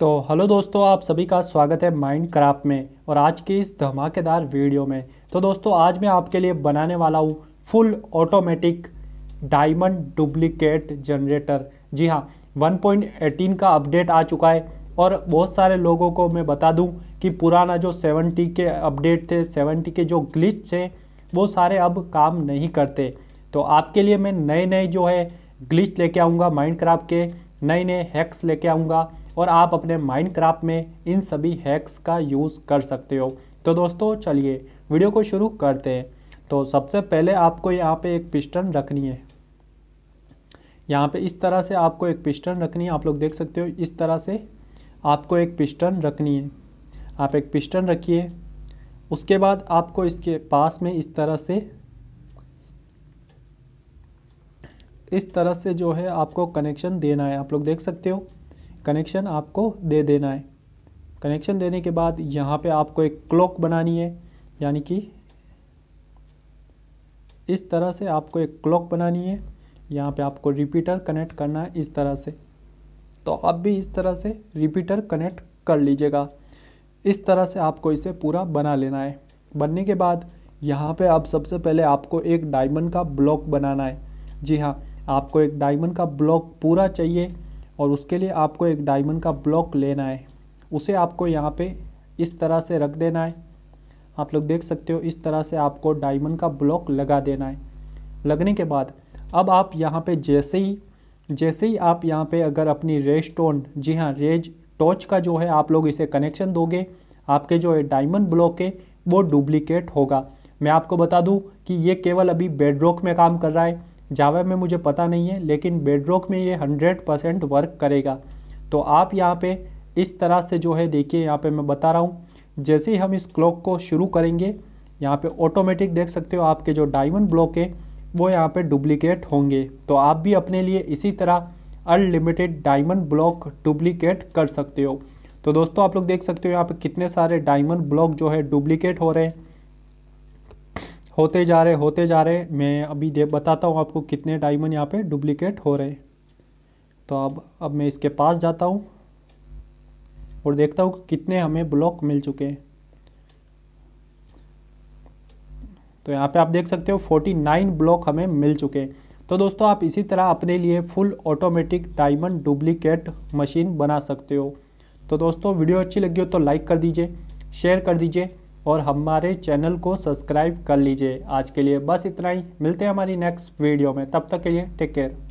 तो हेलो दोस्तों आप सभी का स्वागत है माइंड क्राफ्ट में और आज के इस धमाकेदार वीडियो में तो दोस्तों आज मैं आपके लिए बनाने वाला हूँ full automatic diamond duplicate generator जी हाँ 1.18 का अपडेट आ चुका है और बहुत सारे लोगों को मैं बता दूं कि पुराना जो 70 के अपडेट थे 70 के जो ग्लिच थे वो सारे अब काम नहीं करते तो आपके लिए मैं नए नए जो है ग्लिच लेके आऊँगा माइंड के नए नए हैक्स लेके आऊँगा और आप अपने माइंड में इन सभी हैक्स का यूज़ कर सकते हो तो दोस्तों चलिए वीडियो को शुरू करते हैं तो सबसे पहले आपको यहाँ पे एक पिस्टन रखनी है यहाँ पे इस तरह से आपको एक पिस्टन रखनी है आप लोग देख सकते हो इस तरह से आपको एक पिस्टन रखनी है आप एक पिस्टन रखिए उसके बाद आपको इसके पास में इस तरह से इस तरह से जो है आपको कनेक्शन देना है आप लोग देख सकते हो कनेक्शन आपको दे देना है कनेक्शन देने के बाद यहाँ पे आपको एक क्लॉक बनानी है यानी कि इस तरह से आपको एक क्लॉक बनानी है यहाँ पे आपको रिपीटर कनेक्ट करना है इस तरह से तो आप भी इस तरह से रिपीटर कनेक्ट कर लीजिएगा इस तरह से आपको इसे पूरा बना लेना है बनने के बाद यहाँ पे आप सबसे पहले आपको एक डायमंड का ब्लॉक बनाना है जी हाँ आपको एक डायमंड का ब्लॉक पूरा चाहिए और उसके लिए आपको एक डायमंड का ब्लॉक लेना है उसे आपको यहाँ पे इस तरह से रख देना है आप लोग देख सकते हो इस तरह से आपको डायमंड का ब्लॉक लगा देना है लगने के बाद अब आप यहाँ पे जैसे ही जैसे ही आप यहाँ पे अगर अपनी रेज टोन जी हाँ रेज टॉर्च का जो है आप लोग इसे कनेक्शन दोगे आपके जो है डायमंड ब्लॉक है वो डुप्लीकेट होगा मैं आपको बता दूं कि ये केवल अभी बेडरॉक में काम कर रहा है जावा में मुझे पता नहीं है लेकिन बेडरॉक में ये हंड्रेड परसेंट वर्क करेगा तो आप यहाँ पे इस तरह से जो है देखिए यहाँ पे मैं बता रहा हूँ जैसे ही हम इस क्लॉक को शुरू करेंगे यहाँ पे ऑटोमेटिक देख सकते हो आपके जो डायमंड ब्लॉक है वो यहाँ पे डुप्लीकेट होंगे तो आप भी अपने लिए इसी तरह अनलिमिटेड डायमंड ब्लॉक डुप्लीकेट कर सकते हो तो दोस्तों आप लोग देख सकते हो यहाँ पर कितने सारे डायमंड ब्लॉक जो है डुप्लीकेट हो रहे हैं होते जा रहे होते जा रहे मैं अभी दे बताता हूँ आपको कितने डायमंड यहाँ पे डुप्लीकेट हो रहे तो अब अब मैं इसके पास जाता हूँ और देखता हूँ कितने हमें ब्लॉक मिल चुके हैं तो यहाँ पे आप देख सकते हो 49 ब्लॉक हमें मिल चुके हैं तो दोस्तों आप इसी तरह अपने लिए full automatic diamond duplicate machine बना सकते हो तो दोस्तों वीडियो अच्छी लगी हो तो लाइक कर दीजिए शेयर कर दीजिए और हमारे चैनल को सब्सक्राइब कर लीजिए आज के लिए बस इतना ही मिलते हैं हमारी नेक्स्ट वीडियो में तब तक के लिए टेक केयर